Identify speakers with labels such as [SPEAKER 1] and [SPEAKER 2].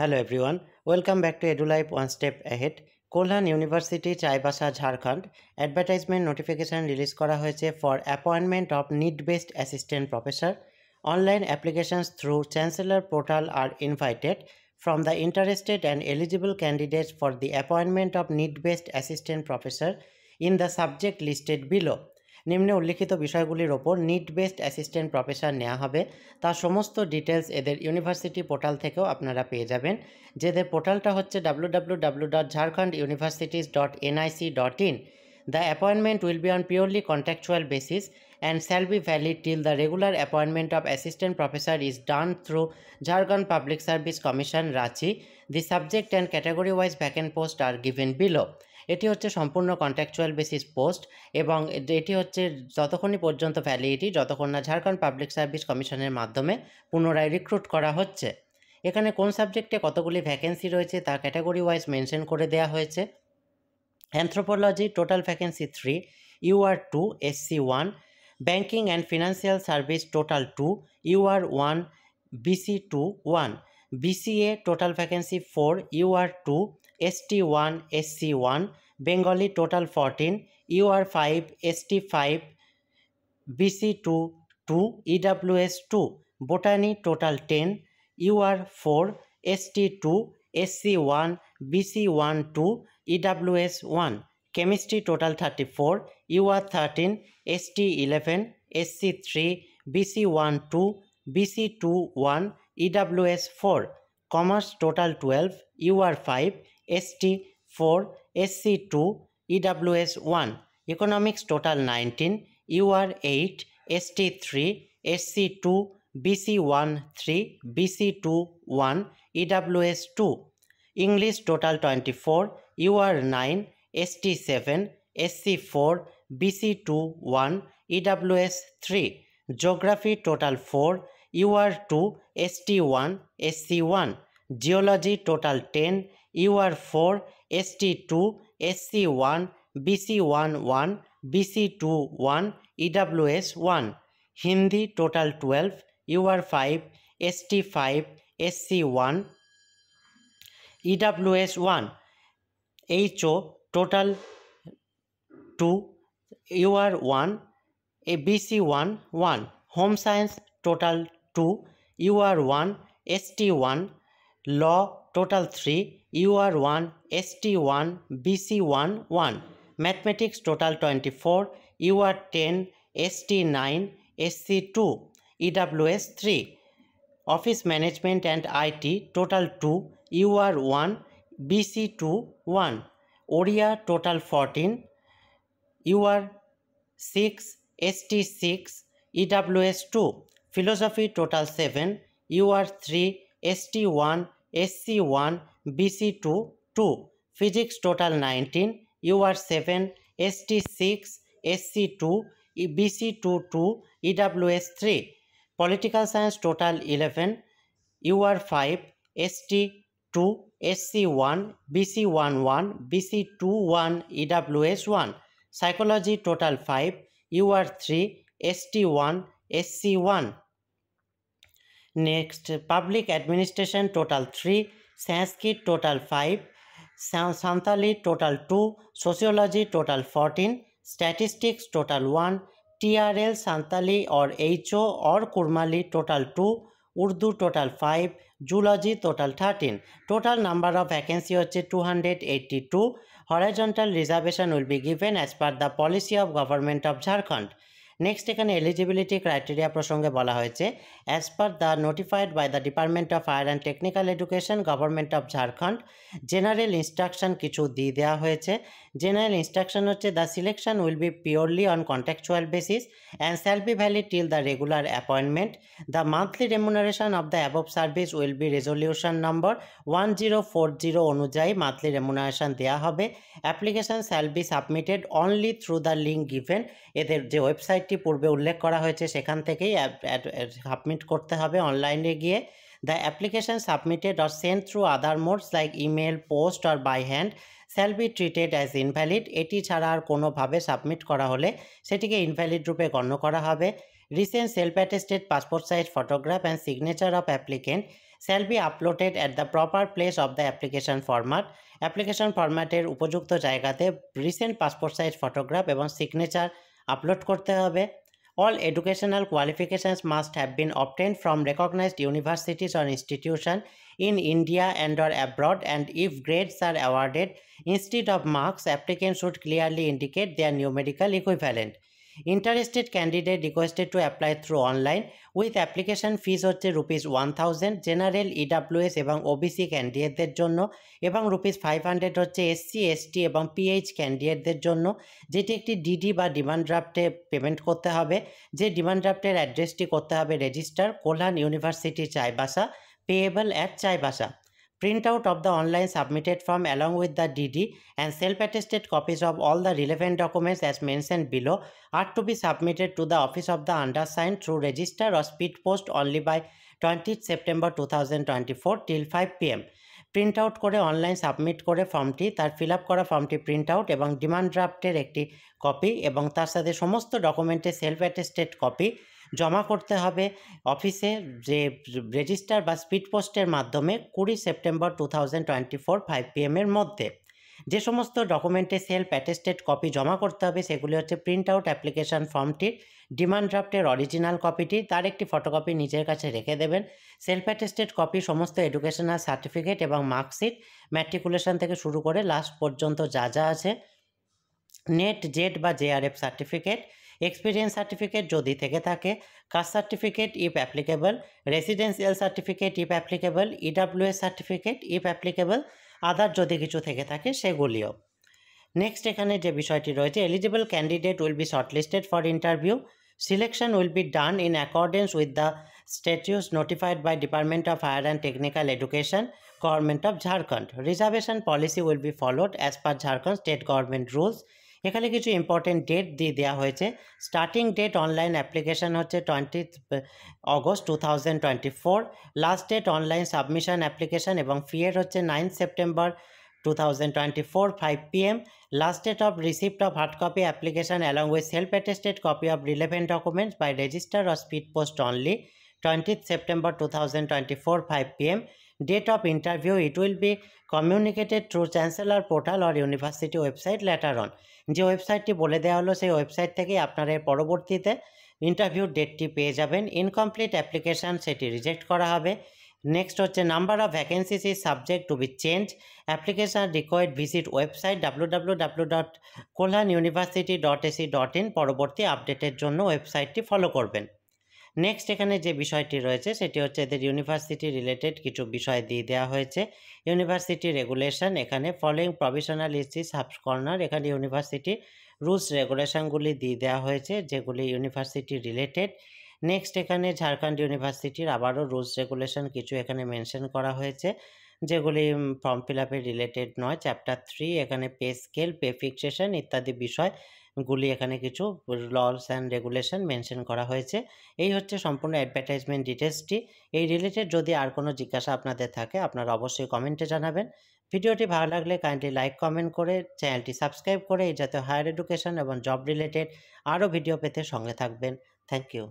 [SPEAKER 1] Hello everyone welcome back to Edu Life one step ahead Kolhan university Chaibasa Jharkhand advertisement notification release করা হয়েছে for appointment of need based assistant professor online applications through chancellor portal are invited from the interested and eligible candidate for the appointment of need based assistant professor in the subject listed below নিম্নে উল্লিখিত বিষয়গুলির ওপর NEET based assistant professor নেওয়া হবে তার সমস্ত details এদের university portal থেকেও আপনারা পেয়ে যাবেন যেদের পোর্টালটা হচ্ছে W dot Jharkhand universities dot NIC dot in The appointment will be on purely contractual basis and shall be valid till the regular appointment of assistant professor is done through Jharkhand Public Service Commission Rachi. The subject and category wise vacant post are given below. এটি হচ্ছে সম্পূর্ণ contractual basis post এবং এটি হচ্ছে যতক্ষণই পর্যন্ত validity যতক্ষণ না Jharkhand public service কমিশনের মাধ্যমে পুনরায় রিক্রুট করা হচ্ছে এখানে কোন সাবজেক্টে কতগুলি ভ্যাকেন্সি রয়েছে তা ক্যাটাগরি ওয়াইজ মেনশন করে দেওয়া হয়েছে anthropology total vacancy 3 ur 2 sc1 banking and financial service total 2 ur1 bc2 1 bca total vacancy 4 ur2 st1 sc1 bengali total 14 ur5 st5 bc2 2 ews2 botany total 10 ur4 st2 sc1 BC one two EWS one chemistry total thirty four UR thirteen ST eleven SC three BC one two BC two one EWS four commerce total twelve UR five ST four SC two EWS one economics total nineteen UR eight ST three SC two BC one three BC two one EWS two English total twenty four UR nine S T seven C four BC two one EWS three geography total four UR two T one C one geology total ten UR four T two S C one BC one one BC two one EWS one Hindi total twelve UR five S T five S C one EWS 1 HO total 2 UR 1 ABC 1 1 home science total 2 UR 1 ST 1 law total 3 UR 1 ST 1 BC 1 1 mathematics total 24 UR 10 ST 9 SC 2 EWS 3 office management and IT total 2 U R one BC two one Odia total fourteen R six S T six EWS two philosophy total seven U R three S T one S C one BC two two physics total nineteen U R seven S T six S C two BC two two EWS three political science total eleven U R five S T two S C one B C one one B C two one E W S one psychology total five U R three S T one S C one next public administration total three Sanskrit total five Santhali total two sociology total fourteen statistics total one TRL आर संताली और H O और Kurmali total two Urdu total five zoology total thirteen total number of vacancy হচ্ছে two hundred eighty two horizontal reservation will be given as per the policy of government of Jharkhand next এখানে eligibility criteria প্রসঙ্গে বলা হয়েছে as per the notified by the department of higher and technical education government of Jharkhand general instruction কিছু দিয়ে দেওয়া হয়েছে general instruction হচ্ছে the selection will be purely on contractual basis and shall be valid till the regular appointment the monthly remuneration of the above service will be resolution number one zero four zero অনুযায়ী monthly remuneration দেওয়া হবে application shall be submitted only through the link given এদের যে website ওয়েবসাইটটি পূর্বে উল্লেখ করা হয়েছে সেখান থেকেই সাবমিট করতে হবে অনলাইনে গিয়ে the application submitted or send through other modes like email post or by hand shall be treated as invalid এটি ছাড়া আর কোনোভাবে সাবমিট করা হলে সেটিকে ইনভ্যালিড রূপে গণ্য করা হবে recent self attested passport size photograph and signature of applicant shall be uploaded at the proper place of the application format application ফরম্যাটের উপযুক্ত জায়গাতে রিসেন্ট পাসপোর্ট সাইজ ফটোগ্রাফ এবং সিগনেচার আপলোড করতে হবে all educational qualifications must have been obtain from recognised universities or institution in India and or abroad and if grades are awarded instead of marks applicant should clearly indicate their new medical equivalent interested candidate requested to apply through online with application fees হচ্ছে rupees one thousand general EWS এবং OBC ক্যান্ডিডেটদের জন্য এবং rupees five hundred হচ্ছে SC ST এবং PH ক্যান্ডিডেটদের জন্য যেটি একটি ডিডি বা ডিমান্ড ড্রাফটে পেমেন্ট করতে হবে যে ডিমান্ড ড্রাফটের অ্যাড্রেসটি করতে হবে registrar Kolhan university Chaibasa payable at Chaibasa Print out of the online submitted form along with the DD and self-attested copies of all the relevant documents as mentioned below are to be submitted to the office of the undersigned through register or speed post only by 20th September 2024 till 5 pm. Print out করে online submit করে ফর্মটি তার fill করা ফর্মটি print out এবং demand ড্রাফটের একটি copy এবং তার সাথে সমস্ত ডকুমেন্টের সেলফ অ্যাটেস্টেড কপি জমা করতে হবে অফিসে যে রেজিস্টার বা স্পিড পোস্টের মাধ্যমে কুড়ি September two thousand twenty four five পিএমের মধ্যে যে সমস্ত ডকুমেন্টে সেলফ অ্যাটেস্টেড কপি জমা করতে হবে সেগুলি হচ্ছে প্রিন্ট আউট অ্যাপ্লিকেশান ফর্মটির ডিমান্ড ড্রাফটের অরিজিনাল কপিটি তার একটি ফটোকপি নিজের কাছে রেখে দেবেন সেলফ অ্যাটেস্টেড কপি সমস্ত এডুকেশনাল সার্টিফিকেট এবং মার্কশিট ম্যাট্রিকুলেশন থেকে শুরু করে লাস্ট পর্যন্ত যা যা আছে নেট জেড বা জেআরএফ সার্টিফিকেট এক্সপিরিয়েন্স সার্টিফিকেট যদি থেকে থাকে caste certificate if applicable residential certificate if applicable EWS certificate if applicable other যদি কিছু থেকে থাকে সেগুলিও নেক্সট এখানে যে বিষয়টি রয়েছে eligible candidate will be shortlisted for interview selection will be done in accordance with the statutes notified by department of higher and technical education government of Jharkhand reservation policy will be followed as per Jharkhand state government rules এখানে কিছু important date দিয়ে দেওয়া হয়েছে starting date online application হচ্ছে twenty August two thousand twenty four last date online submission application এবং ফিয়ের হচ্ছে nine September two thousand twenty four five PM last date of receipt of hard copy application along with self attested copy of relevant documents by register of speed post only twenty September two thousand twenty four five PM Date of interview, it will be communicated through chancellor portal or university website letter on যে ওয়েবসাইটটি বলে দেওয়া হলো সেই website থেকেই আপনারা পরবর্তীতে interview ডেটটি পেয়ে যাবেন ইনকমপ্লিট অ্যাপ্লিকেশান সেটি রিজেক্ট করা হবে নেক্সট হচ্ছে number of vacancies is subject to be change application required visit website W W W dot Kolhan University dot AC dot in পরবর্তী আপডেটের জন্য ওয়েবসাইটটি ফলো করবেন নেক্সট এখানে যে বিষয়টি রয়েছে সেটি হচ্ছে এদের ইউনিভার্সিটি রিলেটেড কিছু বিষয় দিয়ে দেওয়া হয়েছে ইউনিভার্সিটি রেগুলেশন এখানে ফলোয়িং প্রভিশনাল ইসি সাবকর্নার এখানে ইউনিভার্সিটি রুলস রেগুলেশনগুলি দিয়ে দেওয়া হয়েছে যেগুলি ইউনিভার্সিটি রিলেটেড নেক্সট এখানে ঝাড়খণ্ড ইউনিভার্সিটির আবারও রুলস রেগুলেশন কিছু এখানে মেনশন করা হয়েছে যেগুলি ফর্ম ফিল আপে রিলেটেড নয় চ্যাপ্টার থ্রি এখানে পে স্কেল পে ফিক্সেশন ইত্যাদি বিষয় গুলি এখানে কিছু লস অ্যান্ড রেগুলেশন মেনশন করা হয়েছে এই হচ্ছে সম্পূর্ণ অ্যাডভার্টাইজমেন্ট ডিটেলসটি এই রিলেটেড যদি আর কোনো জিজ্ঞাসা আপনাদের থাকে আপনারা অবশ্যই কমেন্টে জানাবেন ভিডিওটি ভালো লাগলে কাইন্ডলি লাইক কমেন্ট করে চ্যানেলটি সাবস্ক্রাইব করে এই জাতীয় হায়ার এডুকেশন এবং জব রিলেটেড আরও ভিডিও পেতে সঙ্গে থাকবেন থ্যাংক ইউ